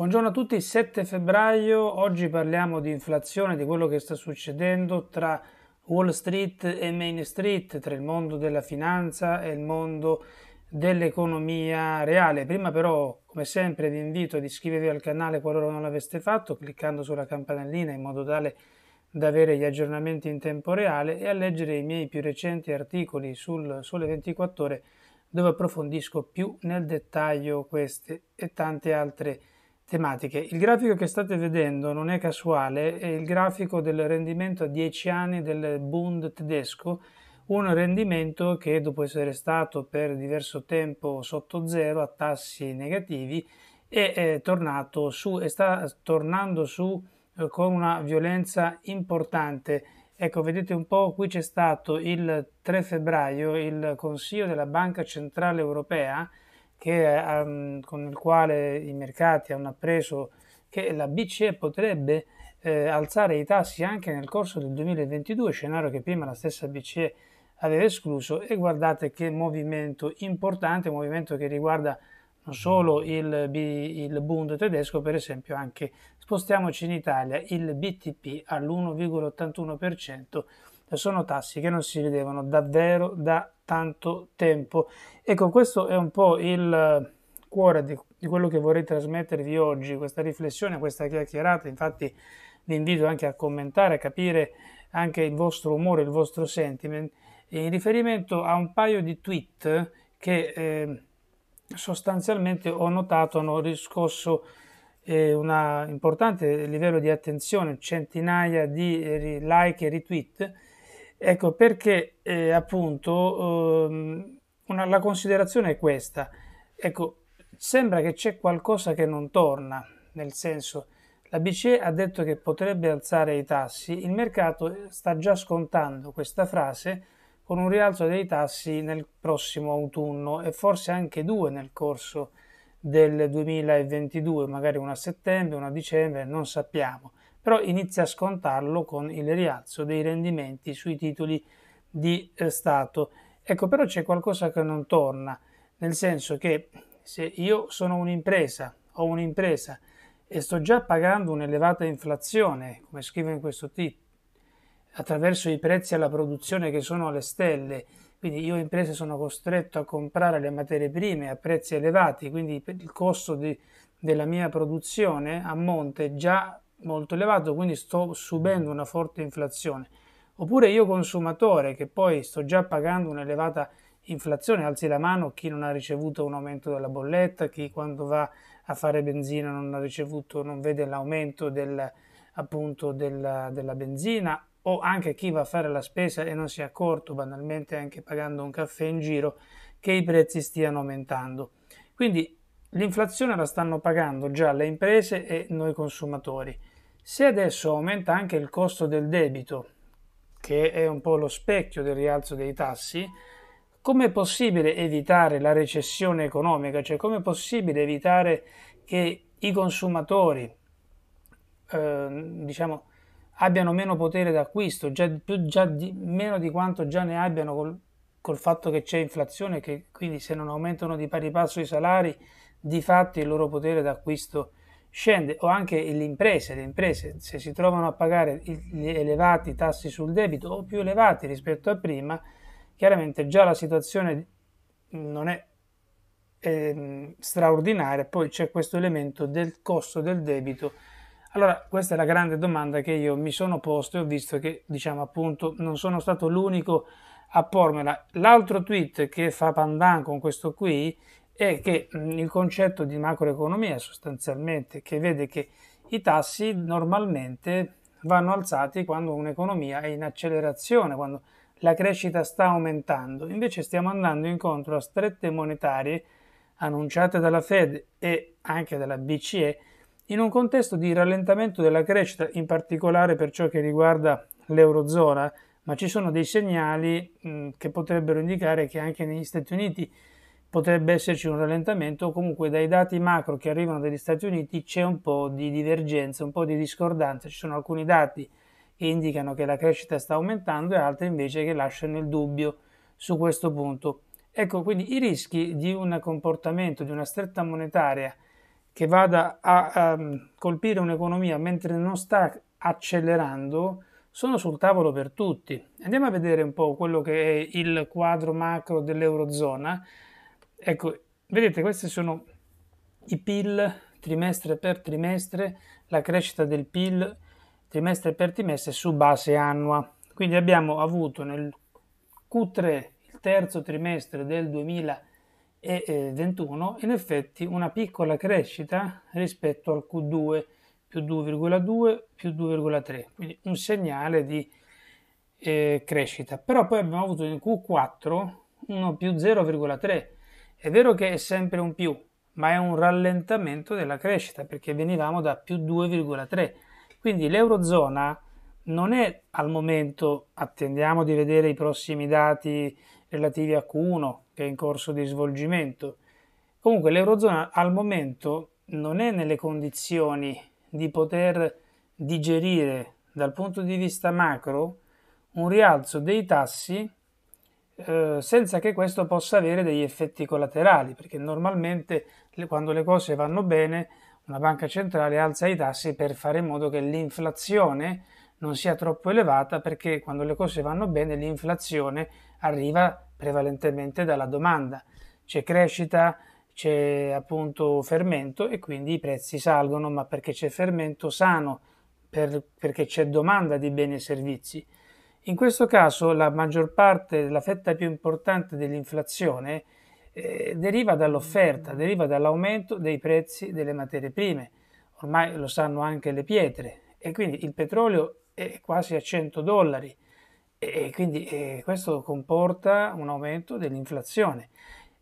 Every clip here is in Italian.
Buongiorno a tutti, 7 febbraio, oggi parliamo di inflazione, di quello che sta succedendo tra Wall Street e Main Street, tra il mondo della finanza e il mondo dell'economia reale. Prima però, come sempre, vi invito ad iscrivervi al canale qualora non l'aveste fatto, cliccando sulla campanellina in modo tale da avere gli aggiornamenti in tempo reale e a leggere i miei più recenti articoli sul Sole 24 ore dove approfondisco più nel dettaglio queste e tante altre tematiche. Il grafico che state vedendo non è casuale, è il grafico del rendimento a 10 anni del Bund tedesco, un rendimento che dopo essere stato per diverso tempo sotto zero a tassi negativi è, è tornato su e sta tornando su eh, con una violenza importante. Ecco, vedete un po', qui c'è stato il 3 febbraio il Consiglio della Banca Centrale Europea che, um, con il quale i mercati hanno appreso che la BCE potrebbe eh, alzare i tassi anche nel corso del 2022, scenario che prima la stessa BCE aveva escluso e guardate che movimento importante, un movimento che riguarda non solo il, il Bund tedesco, per esempio anche spostiamoci in Italia, il BTP all'1,81%, sono tassi che non si vedevano davvero da tanto tempo. Ecco, questo è un po' il cuore di, di quello che vorrei trasmettervi oggi, questa riflessione, questa chiacchierata. Infatti vi invito anche a commentare, a capire anche il vostro umore, il vostro sentiment, in riferimento a un paio di tweet che eh, sostanzialmente ho notato hanno riscosso eh, un importante livello di attenzione, centinaia di eh, like e retweet Ecco perché eh, appunto ehm, una, la considerazione è questa. Ecco, sembra che c'è qualcosa che non torna, nel senso la BCE ha detto che potrebbe alzare i tassi, il mercato sta già scontando questa frase con un rialzo dei tassi nel prossimo autunno e forse anche due nel corso del 2022, magari una a settembre, una a dicembre, non sappiamo però inizia a scontarlo con il rialzo dei rendimenti sui titoli di eh, Stato. Ecco, però c'è qualcosa che non torna, nel senso che se io sono un'impresa, ho un'impresa e sto già pagando un'elevata inflazione, come scrivo in questo titolo, attraverso i prezzi alla produzione che sono alle stelle, quindi io imprese sono costretto a comprare le materie prime a prezzi elevati, quindi il costo di, della mia produzione a monte già molto elevato, quindi sto subendo una forte inflazione. Oppure io consumatore che poi sto già pagando un'elevata inflazione, alzi la mano chi non ha ricevuto un aumento della bolletta, chi quando va a fare benzina non ha ricevuto, non vede l'aumento del, appunto della, della benzina o anche chi va a fare la spesa e non si è accorto banalmente anche pagando un caffè in giro che i prezzi stiano aumentando. Quindi L'inflazione la stanno pagando già le imprese e noi consumatori. Se adesso aumenta anche il costo del debito, che è un po' lo specchio del rialzo dei tassi, com'è possibile evitare la recessione economica? Cioè com'è possibile evitare che i consumatori, eh, diciamo, abbiano meno potere d'acquisto, già, più, già di, meno di quanto già ne abbiano col, col fatto che c'è inflazione, che quindi se non aumentano di pari passo i salari di fatto il loro potere d'acquisto scende o anche le imprese, le imprese se si trovano a pagare gli elevati tassi sul debito o più elevati rispetto a prima, chiaramente già la situazione non è eh, straordinaria, poi c'è questo elemento del costo del debito. Allora, questa è la grande domanda che io mi sono posto e ho visto che, diciamo appunto, non sono stato l'unico a pormela. L'altro tweet che fa pandan con questo qui è che il concetto di macroeconomia sostanzialmente che vede che i tassi normalmente vanno alzati quando un'economia è in accelerazione, quando la crescita sta aumentando. Invece stiamo andando incontro a strette monetarie annunciate dalla Fed e anche dalla BCE in un contesto di rallentamento della crescita, in particolare per ciò che riguarda l'Eurozona, ma ci sono dei segnali mh, che potrebbero indicare che anche negli Stati Uniti potrebbe esserci un rallentamento, comunque dai dati macro che arrivano dagli Stati Uniti c'è un po' di divergenza, un po' di discordanza, ci sono alcuni dati che indicano che la crescita sta aumentando e altri invece che lasciano il dubbio su questo punto. Ecco, quindi i rischi di un comportamento, di una stretta monetaria che vada a, um, colpire un'economia mentre non sta accelerando sono sul tavolo per tutti. Andiamo a vedere un po' quello che è il quadro macro dell'Eurozona Ecco, vedete, questi sono i PIL trimestre per trimestre, la crescita del PIL trimestre per trimestre su base annua. Quindi abbiamo avuto nel Q3, il terzo trimestre del 2021, in effetti una piccola crescita rispetto al Q2, più 2,2, più 2,3, quindi un segnale di eh, crescita. Però poi abbiamo avuto nel Q4 1 più 0,3 è vero che è sempre un più, ma è un rallentamento della crescita perché venivamo da più 2,3. Quindi l'Eurozona non è al momento, attendiamo di vedere i prossimi dati relativi a Q1 che è in corso di svolgimento. Comunque l'Eurozona al momento non è nelle condizioni di poter digerire dal punto di vista macro un rialzo dei tassi eh, senza che questo possa avere degli effetti collaterali, perché normalmente le, quando le cose vanno bene una banca centrale alza i tassi per fare in modo che l'inflazione non sia troppo elevata, perché quando le cose vanno bene l'inflazione arriva prevalentemente dalla domanda, c'è crescita, c'è appunto fermento e quindi i prezzi salgono, ma perché c'è fermento sano, per, perché c'è domanda di beni e servizi. In questo caso la maggior parte, la fetta più importante dell'inflazione eh, deriva dall'offerta, deriva dall'aumento dei prezzi delle materie prime, ormai lo sanno anche le pietre e quindi il petrolio è quasi a 100 dollari e quindi eh, questo comporta un aumento dell'inflazione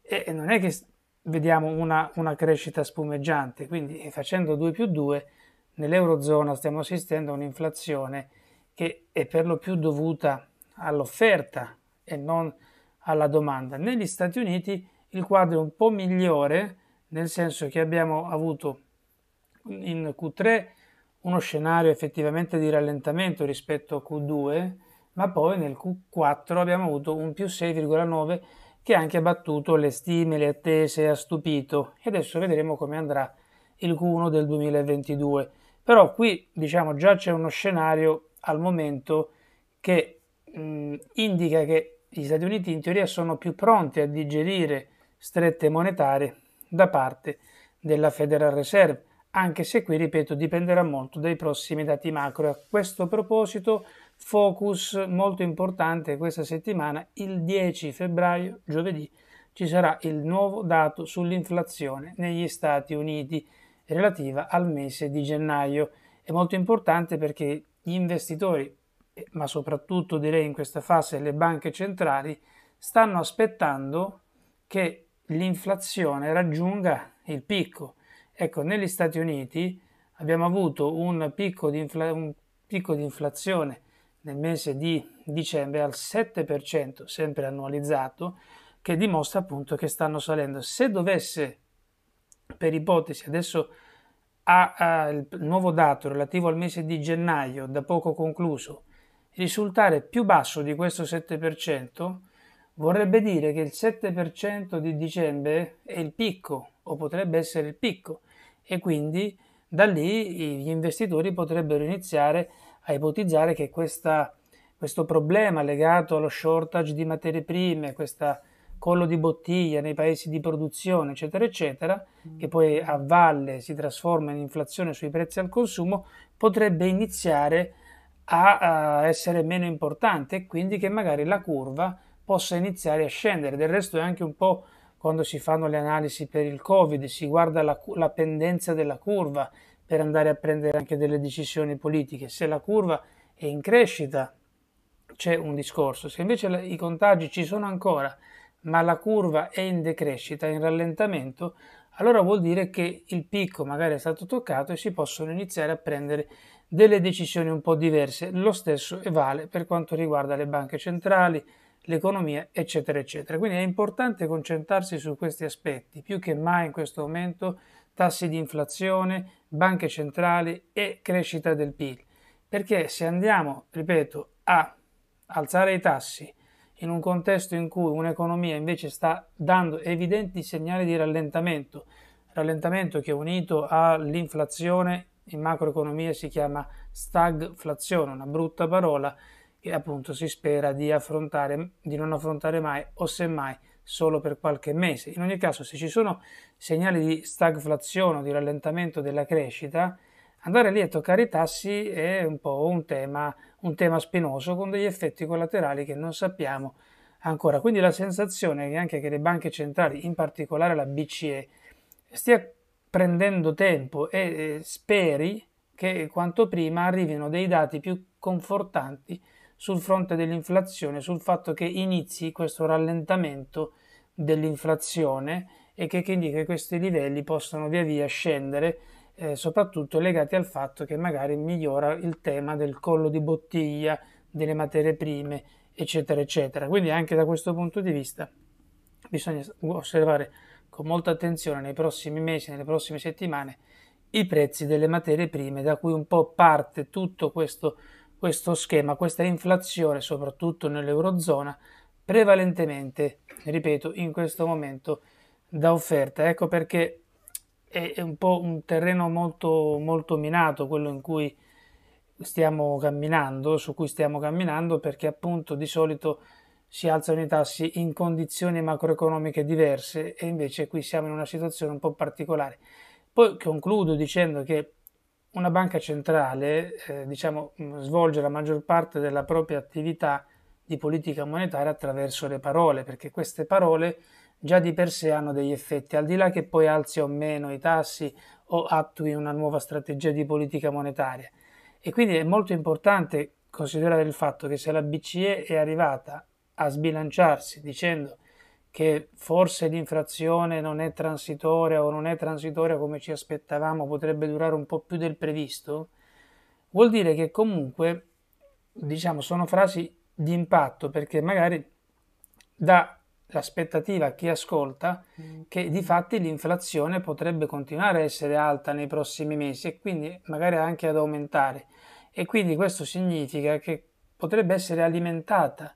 e non è che vediamo una, una crescita spumeggiante, quindi facendo 2 più 2 nell'Eurozona stiamo assistendo a un'inflazione che è per lo più dovuta all'offerta e non alla domanda. Negli Stati Uniti il quadro è un po' migliore, nel senso che abbiamo avuto in Q3 uno scenario effettivamente di rallentamento rispetto a Q2, ma poi nel Q4 abbiamo avuto un più 6,9 che ha anche battuto le stime, le attese, ha stupito e adesso vedremo come andrà il Q1 del 2022. Però qui diciamo già c'è uno scenario al momento che mh, mm, indica che gli Stati Uniti in teoria sono più pronti a digerire strette monetarie da parte della Federal Reserve, anche se qui, ripeto, dipenderà molto dai prossimi dati macro. A questo proposito, focus molto importante questa settimana, il 10 febbraio, giovedì, ci sarà il nuovo dato sull'inflazione negli Stati Uniti relativa al mese di gennaio. È molto importante perché gli investitori, eh, ma soprattutto direi in questa fase le banche centrali, stanno aspettando che l'inflazione raggiunga il picco. Ecco, negli Stati Uniti abbiamo avuto un picco di, infla- un picco di inflazione nel mese di dicembre al 7%, sempre annualizzato, che dimostra appunto che stanno salendo. Se dovesse, per ipotesi, adesso al nuovo dato relativo al mese di gennaio, da poco concluso, risultare più basso di questo 7%, vorrebbe dire che il 7% di dicembre è il picco o potrebbe essere il picco e quindi da lì gli investitori potrebbero iniziare a ipotizzare che questa, questo problema legato allo shortage di materie prime, questa collo di bottiglia nei paesi di produzione, eccetera, eccetera, mm. che poi a valle si trasforma in inflazione sui prezzi al consumo, potrebbe iniziare a, a essere meno importante e quindi che magari la curva possa iniziare a scendere. Del resto è anche un po' quando si fanno le analisi per il Covid, si guarda la, la pendenza della curva per andare a prendere anche delle decisioni politiche. Se la curva è in crescita, c'è un discorso. Se invece i contagi ci sono ancora ma la curva è in decrescita, in rallentamento, allora vuol dire che il picco magari è stato toccato e si possono iniziare a prendere delle decisioni un po' diverse. Lo stesso vale per quanto riguarda le banche centrali, l'economia, eccetera, eccetera. Quindi è importante concentrarsi su questi aspetti, più che mai in questo momento tassi di inflazione, banche centrali e crescita del PIL. Perché se andiamo, ripeto, a alzare i tassi, in un contesto in cui un'economia invece sta dando evidenti segnali di rallentamento, rallentamento che unito all'inflazione in macroeconomia si chiama stagflazione, una brutta parola che appunto si spera di, affrontare, di non affrontare mai o semmai solo per qualche mese. In ogni caso, se ci sono segnali di stagflazione o di rallentamento della crescita, andare lì a toccare i tassi è un po' un tema, un tema spinoso con degli effetti collaterali che non sappiamo ancora. Quindi la sensazione è anche che le banche centrali, in particolare la BCE, stia prendendo tempo e speri che quanto prima arrivino dei dati più confortanti sul fronte dell'inflazione, sul fatto che inizi questo rallentamento dell'inflazione e che quindi che questi livelli possano via via scendere eh, soprattutto legati al fatto che magari migliora il tema del collo di bottiglia, delle materie prime, eccetera, eccetera. Quindi anche da questo punto di vista bisogna osservare con molta attenzione nei prossimi mesi, nelle prossime settimane, i prezzi delle materie prime da cui un po' parte tutto questo, questo schema, questa inflazione, soprattutto nell'Eurozona, prevalentemente, ripeto, in questo momento da offerta. Ecco perché è, è un po' un terreno molto, molto minato quello in cui stiamo camminando, su cui stiamo camminando, perché appunto di solito si alzano i tassi in condizioni macroeconomiche diverse e invece qui siamo in una situazione un po' particolare. Poi concludo dicendo che una banca centrale eh, diciamo, mm, svolge la maggior parte della propria attività di politica monetaria attraverso le parole, perché queste parole già di per sé hanno degli effetti, al di là che poi alzi o meno i tassi o attui una nuova strategia di politica monetaria. E quindi è molto importante considerare il fatto che se la BCE è arrivata a sbilanciarsi dicendo che forse l'inflazione non è transitoria o non è transitoria come ci aspettavamo, potrebbe durare un po' più del previsto, vuol dire che comunque diciamo sono frasi di impatto perché magari da l'aspettativa a chi ascolta mm. che di fatti l'inflazione potrebbe continuare a essere alta nei prossimi mesi e quindi magari anche ad aumentare e quindi questo significa che potrebbe essere alimentata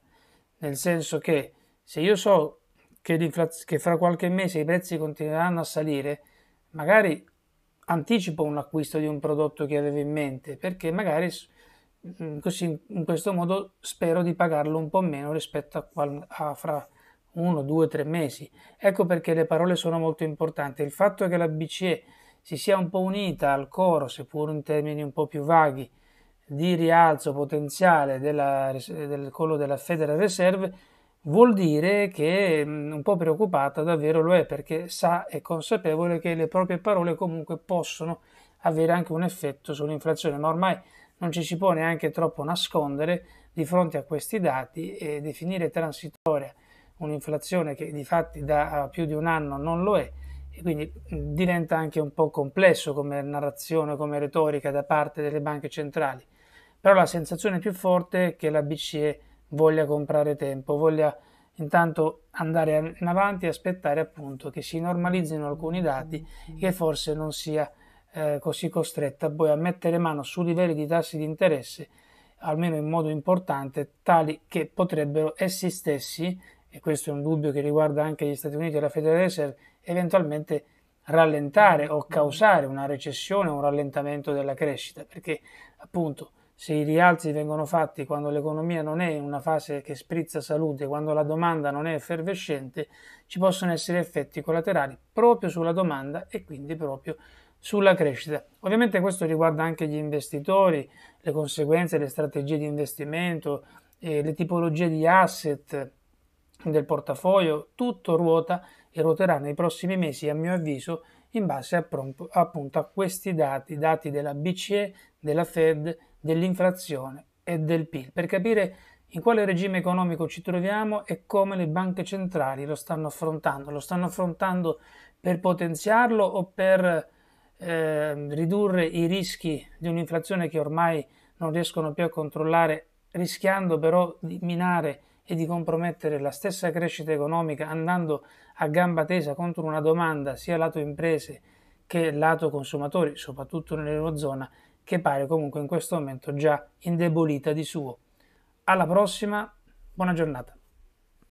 nel senso che se io so che, che fra qualche mese i prezzi continueranno a salire magari anticipo un acquisto di un prodotto che avevo in mente perché magari mm, così in questo modo spero di pagarlo un po' meno rispetto a, qual- a fra uno, due, tre mesi. Ecco perché le parole sono molto importanti. Il fatto che la BCE si sia un po' unita al coro, seppur in termini un po' più vaghi, di rialzo potenziale della, del collo della Federal Reserve vuol dire che è un po' preoccupata davvero lo è perché sa e consapevole che le proprie parole comunque possono avere anche un effetto sull'inflazione, ma ormai non ci si può neanche troppo nascondere di fronte a questi dati e definire transitoria un'inflazione che di fatti da più di un anno non lo è e quindi diventa anche un po' complesso come narrazione, come retorica da parte delle banche centrali. Però la sensazione più forte è che la BCE voglia comprare tempo, voglia intanto andare in avanti e aspettare appunto che si normalizzino alcuni dati che forse non sia eh, così costretta poi a mettere mano su livelli di tassi di interesse almeno in modo importante tali che potrebbero essi stessi e questo è un dubbio che riguarda anche gli Stati Uniti e la Federal Reserve, eventualmente rallentare o causare una recessione o un rallentamento della crescita, perché appunto se i rialzi vengono fatti quando l'economia non è in una fase che sprizza salute, quando la domanda non è effervescente, ci possono essere effetti collaterali proprio sulla domanda e quindi proprio sulla crescita. Ovviamente questo riguarda anche gli investitori, le conseguenze, le strategie di investimento, eh, le tipologie di asset, del portafoglio, tutto ruota e ruoterà nei prossimi mesi, a mio avviso, in base a, appunto a questi dati, dati della BCE, della Fed, dell'inflazione e del PIL, per capire in quale regime economico ci troviamo e come le banche centrali lo stanno affrontando. Lo stanno affrontando per potenziarlo o per eh, ridurre i rischi di un'inflazione che ormai non riescono più a controllare, rischiando però di minare e di compromettere la stessa crescita economica andando a gamba tesa contro una domanda sia lato imprese che lato consumatori, soprattutto nell'Eurozona, che pare comunque in questo momento già indebolita di suo. Alla prossima, buona giornata.